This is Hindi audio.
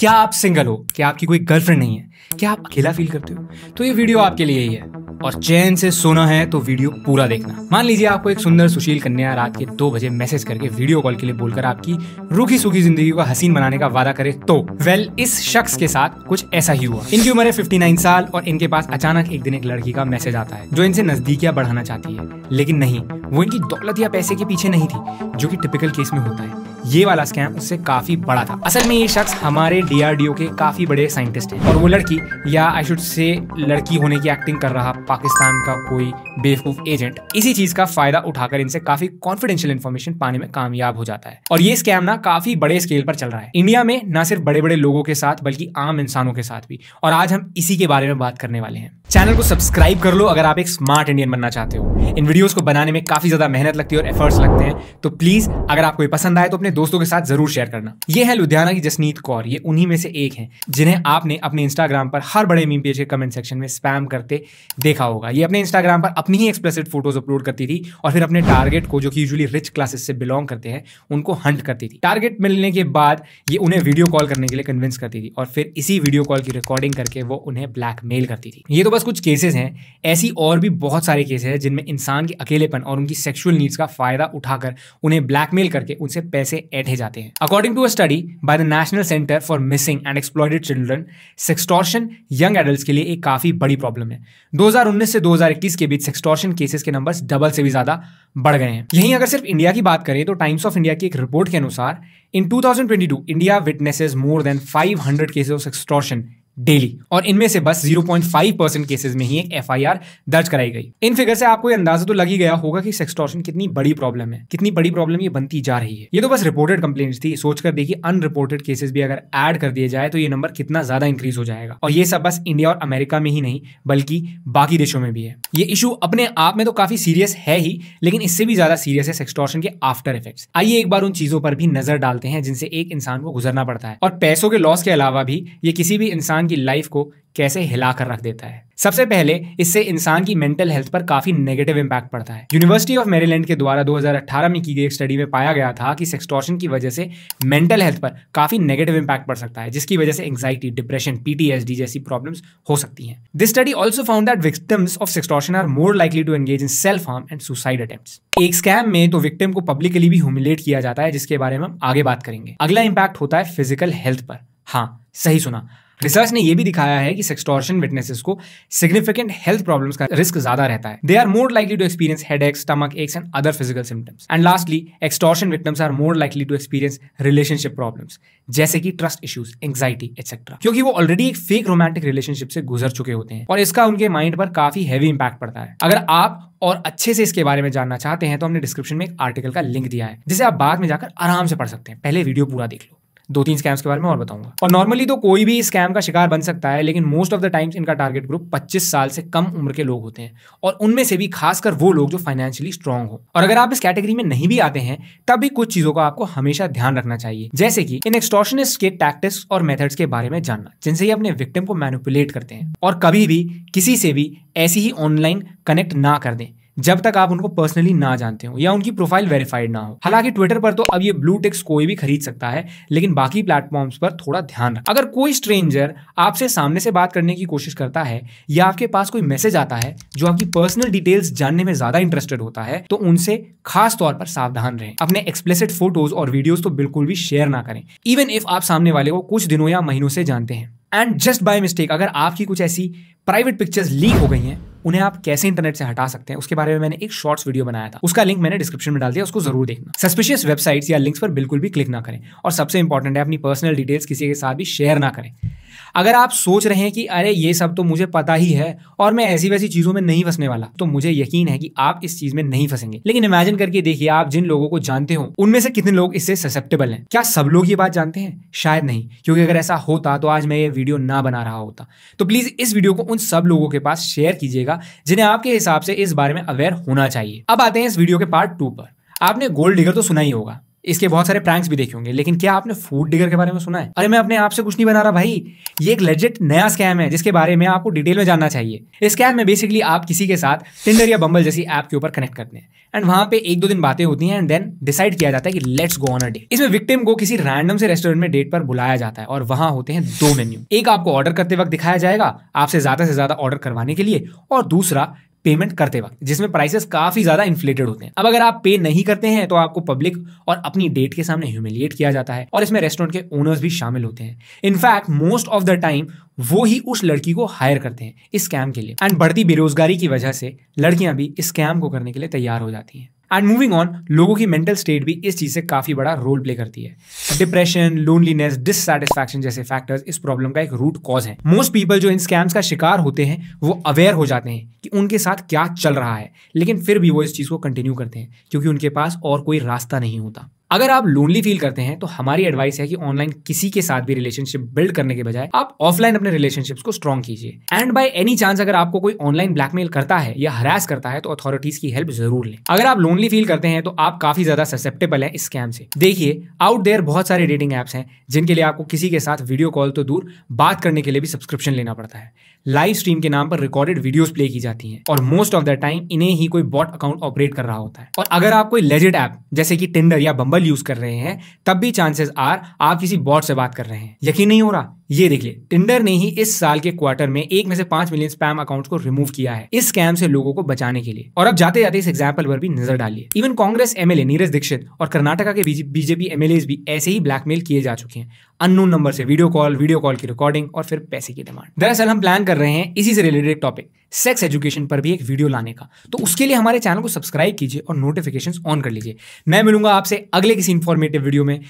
क्या आप सिंगल हो क्या आपकी कोई गर्लफ्रेंड नहीं है क्या आप अकेला फील करते हो तो ये वीडियो आपके लिए ही है और चैन से सोना है तो वीडियो पूरा देखना मान लीजिए आपको एक सुंदर सुशील कन्या रात के दो बजे मैसेज करके वीडियो कॉल के लिए बोलकर आपकी रूखी सूखी जिंदगी को हसीन बनाने का वादा करे तो वेल इस शख्स के साथ कुछ ऐसा ही हुआ इनकी उम्र है फिफ्टी साल और इनके पास अचानक एक दिन एक लड़की का मैसेज आता है जो इनसे नजदीकियां बढ़ाना चाहती है लेकिन नहीं वो इनकी दौलत या पैसे के पीछे नहीं थी जो की टिपिकल केस में होता है ये वाला स्कैम उससे काफी बड़ा था असल में ये शख्स हमारे डीआरडीओ के काफी बड़े साइंटिस्ट हैं और वो लड़की या आई शुड से लड़की होने की एक्टिंग कर रहा पाकिस्तान का कोई बेवकूफ एजेंट इसी चीज का फायदा उठाकर इनसे काफी कॉन्फिडेंशियल इन्फॉर्मेशन पाने में कामयाब हो जाता है और ये स्कैम ना काफी बड़े स्केल पर चल रहा है इंडिया में ना सिर्फ बड़े बड़े लोगों के साथ बल्कि आम इंसानों के साथ भी और आज हम इसी के बारे में बात करने वाले हैं चैनल को सब्सक्राइब कर लो अगर आप एक स्मार्ट इंडियन बनना चाहते हो इन वीडियोस को बनाने में काफी ज्यादा मेहनत लगती है और एफर्ट्स लगते हैं तो प्लीज अगर आपको ये पसंद आए तो अपने दोस्तों के साथ जरूर शेयर करना ये है लुधियाना की जसनीत कौर ये उन्हीं में से एक है जिन्हें आपने अपने इंस्टाग्राम पर हर बड़े मीम पेज के कमेंट सेक्शन में स्पैम करते देख देखा होगा ये अपने इंस्टाग्राम पर अपनी ही एक्सप्रेसिड फोटोज अपलोड करती थी और फिर अपने टारगेट को जो कि यूजुअली रिच क्लासेस से बिलोंग करते हैं उनको हंट करती थी टारगेट मिलने के बाद ये उन्हें वीडियो कॉल करने के लिए कन्विंस करती थी और फिर इसी वीडियो कॉल की रिकॉर्डिंग करके वो उन्हें ब्लैकमेल करती थी ये तो बस कुछ केसेस हैं ऐसी और भी बहुत सारे केसेस हैं जिनमें इंसान के अकेलेपन और उनकी सेक्शुअल नीड्स का फायदा उठाकर उन्हें ब्लैकमेल करके उनसे पैसे ऐठे जाते हैं according to a study by the national center for missing and exploited children sextortion young adult के लिए एक काफी बड़ी प्रॉब्लम है 2019 से 2021 के बीच सेक्सटॉर्शन केसेस के नंबर्स डबल से भी ज्यादा बढ़ गए हैं यहीं अगर सिर्फ इंडिया की बात करें तो टाइम्स ऑफ इंडिया की एक रिपोर्ट के अनुसार in 2022 India witnesses more than 500 cases of sextortion daily और इनमें से बस 0.5 परसेंट केसेज में ही एक एफ दर्ज कराई गई इन फिगर से आपको अंदाजा तो लग ही गया होगा कि सेक्सटॉर्शन कितनी बड़ी प्रॉब्लम है कितनी बड़ी प्रॉब्लम ये बनती जा रही है ये तो बस रिपोर्टेड कंप्लेंट्स थी सोचकर देखिए अनरिपोर्टेड केसेस भी अगर ऐड कर दिए जाए तो ये नंबर कितना ज्यादा इंक्रीज हो जाएगा और ये सब बस इंडिया और अमेरिका में ही नहीं बल्कि बाकी देशों में भी है ये इशू अपने आप में तो काफी सीरियस है ही लेकिन इससे भी ज्यादा सीरियस है सेक्सटॉर्शन के आफ्टर इफेक्ट आइए एक बार उन चीजों पर भी नजर डालते हैं जिनसे एक इंसान को गुजरना पड़ता है और पैसों के लॉस के अलावा भी ये किसी भी इंसान इंसान की लाइफ को कैसे हिला कर रख देता है सबसे पहले इससे इंसान की मेंटल हेल्थ पर काफी नेगेटिव इम्पैक्ट पड़ता है यूनिवर्सिटी ऑफ मेरीलैंड के द्वारा 2018 में की गई एक स्टडी में पाया गया था कि सेक्सटॉर्शन की वजह से मेंटल हेल्थ पर काफी नेगेटिव इम्पैक्ट पड़ सकता है जिसकी वजह से एंग्जाइटी डिप्रेशन पीटीएसडी जैसी प्रॉब्लम हो सकती है this study also found that victims of sextortion are more likely to engage in self harm and suicide attempt एक स्कैम में तो विक्टिम को पब्लिकली भी ह्यूमिलेट किया जाता है जिसके बारे में हम आगे बात करेंगे अगला इम्पैक्ट होता है फिजिकल हेल्थ पर हाँ सही सुना रिसर्च ने यह भी दिखाया है कि सेक्सटॉर्शन विटनेसेस को सिग्निफिकेंट हेल्थ प्रॉब्लम्स का रिस्क ज्यादा रहता है they are more likely to experience headaches stomachaches and other physical symptoms and lastly extortion victims are more likely to experience relationship problems जैसे कि ट्रस्ट इश्यूज एंग्जाइटी एक्सेट्रा क्योंकि वो ऑलरेडी एक फेक रोमांटिक रिलेशनशिप से गुजर चुके होते हैं और इसका उनके माइंड पर काफी हैवी इंपैक्ट पड़ता है अगर आप और अच्छे से इसके बारे में जानना चाहते हैं तो हमने डिस्क्रिप्शन में एक आर्टिकल का लिंक दिया है जिसे आप बाद में जाकर आराम से पढ़ सकते हैं पहले वीडियो पूरा देख लो दो तीन स्कैम्स के बारे में और बताऊंगा और नॉर्मली तो कोई भी स्कैम का शिकार बन सकता है लेकिन मोस्ट ऑफ द टाइम्स इनका टारगेट ग्रुप 25 साल से कम उम्र के लोग होते हैं और उनमें से भी खासकर वो लोग जो फाइनेंशियली स्ट्रांग हो और अगर आप इस कैटेगरी में नहीं भी आते हैं तब भी कुछ चीजों का आपको हमेशा ध्यान रखना चाहिए जैसे कि इन एक्सटॉर्शनिस्ट के टैक्टिक्स और मेथड्स के बारे में जानना जिनसे ये अपने विक्टिम को मैनिपुलेट करते हैं और कभी भी किसी से भी ऐसी ही ऑनलाइन कनेक्ट ना कर दें जब तक आप उनको पर्सनली ना जानते हो या उनकी प्रोफाइल वेरीफाइड ना हो हालांकि ट्विटर पर तो अब ये ब्लू टिक्स कोई भी खरीद सकता है लेकिन बाकी प्लेटफॉर्म्स पर थोड़ा ध्यान रखें अगर कोई स्ट्रेंजर आपसे सामने से बात करने की कोशिश करता है या आपके पास कोई मैसेज आता है जो आपकी पर्सनल डिटेल्स जानने में ज्यादा इंटरेस्टेड होता है तो उनसे खास तौर पर सावधान रहें अपने एक्सप्लेसिड फोटोज और वीडियोज तो बिल्कुल भी शेयर ना करें इवन इफ आप सामने वाले को कुछ दिनों या महीनों से जानते हैं एंड जस्ट बाय मिस्टेक अगर आपकी कुछ ऐसी प्राइवेट पिक्चर्स लीक हो गई हैं उन्हें आप कैसे इंटरनेट से हटा सकते हैं उसके बारे में मैंने एक शॉर्ट्स वीडियो बनाया था उसका लिंक मैंने डिस्क्रिप्शन में डाल दिया उसको जरूर देखना सस्पिशियस वेबसाइट्स या लिंक्स पर बिल्कुल भी क्लिक ना करें और सबसे इंपॉर्टेंट है अपनी पर्सनल डिटेल्स किसी के साथ भी शेयर ना करें अगर आप सोच रहे हैं कि अरे ये सब तो मुझे पता ही है और मैं ऐसी वैसी चीज़ों में नहीं फंसने वाला तो मुझे यकीन है कि आप इस चीज़ में नहीं फंसेंगे लेकिन इमेजिन करके देखिए आप जिन लोगों को जानते हो उनमें से कितने लोग इससे ससेप्टेबल हैं क्या सब लोग ये बात जानते हैं शायद नहीं क्योंकि अगर ऐसा होता तो आज मैं ये वीडियो ना बना रहा होता तो प्लीज़ इस वीडियो को उन सब लोगों के पास शेयर कीजिएगा जिन्हें आपके हिसाब से इस बारे में अवेयर होना चाहिए अब आते हैं इस वीडियो के पार्ट टू पर आपने गोल्ड डिगर तो सुना ही होगा इसके बहुत सारे प्रैंक्स भी देखे होंगे लेकिन क्या आपने फूड डिगर के बारे में सुना है अरे मैं अपने आप से कुछ नहीं बना रहा भाई ये एक लेजेट नया स्कैम है जिसके बारे में आपको डिटेल में जानना चाहिए इस स्कैम में बेसिकली आप किसी के साथ टिंडर या बंबल जैसी ऐप के ऊपर कनेक्ट करते हैं एंड वहां पे एक दो दिन बातें होती हैं एंड देन डिसाइड किया जाता है कि let's go on a date इसमें विक्टिम को किसी रैंडम से रेस्टोरेंट में डेट पर बुलाया जाता है और वहां होते हैं दो मेन्यू एक आपको ऑर्डर करते वक्त दिखाया जाएगा आपसे ज्यादा से ज्यादा ऑर्डर करवाने के लिए और दूसरा पेमेंट करते वक्त जिसमें प्राइसेस काफी ज्यादा इन्फ्लेटेड होते हैं अब अगर आप पे नहीं करते हैं तो आपको पब्लिक और अपनी डेट के सामने ह्यूमिलिएट किया जाता है और इसमें रेस्टोरेंट के ओनर्स भी शामिल होते हैं in fact most of the time वो ही उस लड़की को हायर करते हैं इस स्कैम के लिए एंड बढ़ती बेरोजगारी की वजह से लड़कियां भी इस स्कैम को करने के लिए तैयार हो जाती हैं एंड मूविंग ऑन लोगों की मेंटल स्टेट भी इस चीज़ से काफ़ी बड़ा रोल प्ले करती है डिप्रेशन लोनलीनेस डिससेटिस्फैक्शन जैसे फैक्टर्स इस प्रॉब्लम का एक रूट कॉज है मोस्ट पीपल जो इन स्कैम्स का शिकार होते हैं वो अवेयर हो जाते हैं कि उनके साथ क्या चल रहा है लेकिन फिर भी वो इस चीज़ को कंटिन्यू करते हैं क्योंकि उनके पास और कोई रास्ता नहीं होता अगर आप लोनली फील करते हैं तो हमारी एडवाइस है कि ऑनलाइन किसी के साथ भी रिलेशनशिप बिल्ड करने के बजाय आप ऑफलाइन अपने रिलेशनशिप्स को स्ट्रॉन्ग कीजिए एंड बाय एनी चांस अगर आपको कोई ऑनलाइन ब्लैकमेल करता है या हरास करता है तो अथॉरिटीज की हेल्प जरूर लें अगर आप लोनली फील करते हैं तो आप काफी ज्यादा ससेप्टेबल है इस स्कैम से देखिए आउट देयर बहुत सारे डेटिंग एप्स हैं जिनके लिए आपको किसी के साथ वीडियो कॉल तो दूर बात करने के लिए भी सब्सक्रिप्शन लेना पड़ता है लाइव स्ट्रीम के नाम पर रिकॉर्डेड वीडियोस प्ले की जाती हैं और मोस्ट ऑफ द टाइम इन्हें ही कोई बॉट अकाउंट ऑपरेट कर रहा होता है और अगर आप कोई लेजेड ऐप जैसे कि टेंडर या बम्बर हम्बल यूज कर रहे हैं तब भी चांसेस आर आप किसी बॉट से बात कर रहे हैं यकीन नहीं हो रहा ये देख टिंडर ने ही इस साल के क्वार्टर में एक में से पांच मिलियन स्पैम अकाउंट्स को रिमूव किया है इस स्कैम से लोगों को बचाने के लिए और अब जाते जाते इस एग्जाम्पल पर भी नजर डालिए इवन कांग्रेस एमएलए नीरज दीक्षित और कर्नाटका के बीजेपी एमएलए भी ऐसे ही ब्लैकमेल किए जा चुके हैं अननोन नंबर से वीडियो कॉल वीडियो कॉल की रिकॉर्डिंग और फिर पैसे की डिमांड दरअसल हम प्लान कर रहे हैं इसी से रिलेटेड टॉपिक सेक्स एजुकेशन पर भी एक वीडियो लाने का तो उसके लिए हमारे चैनल को सब्सक्राइब कीजिए और नोटिफिकेशन ऑन कर लीजिए मैं मिलूंगा आपसे अगले किसी इन्फॉर्मेटिव वीडियो में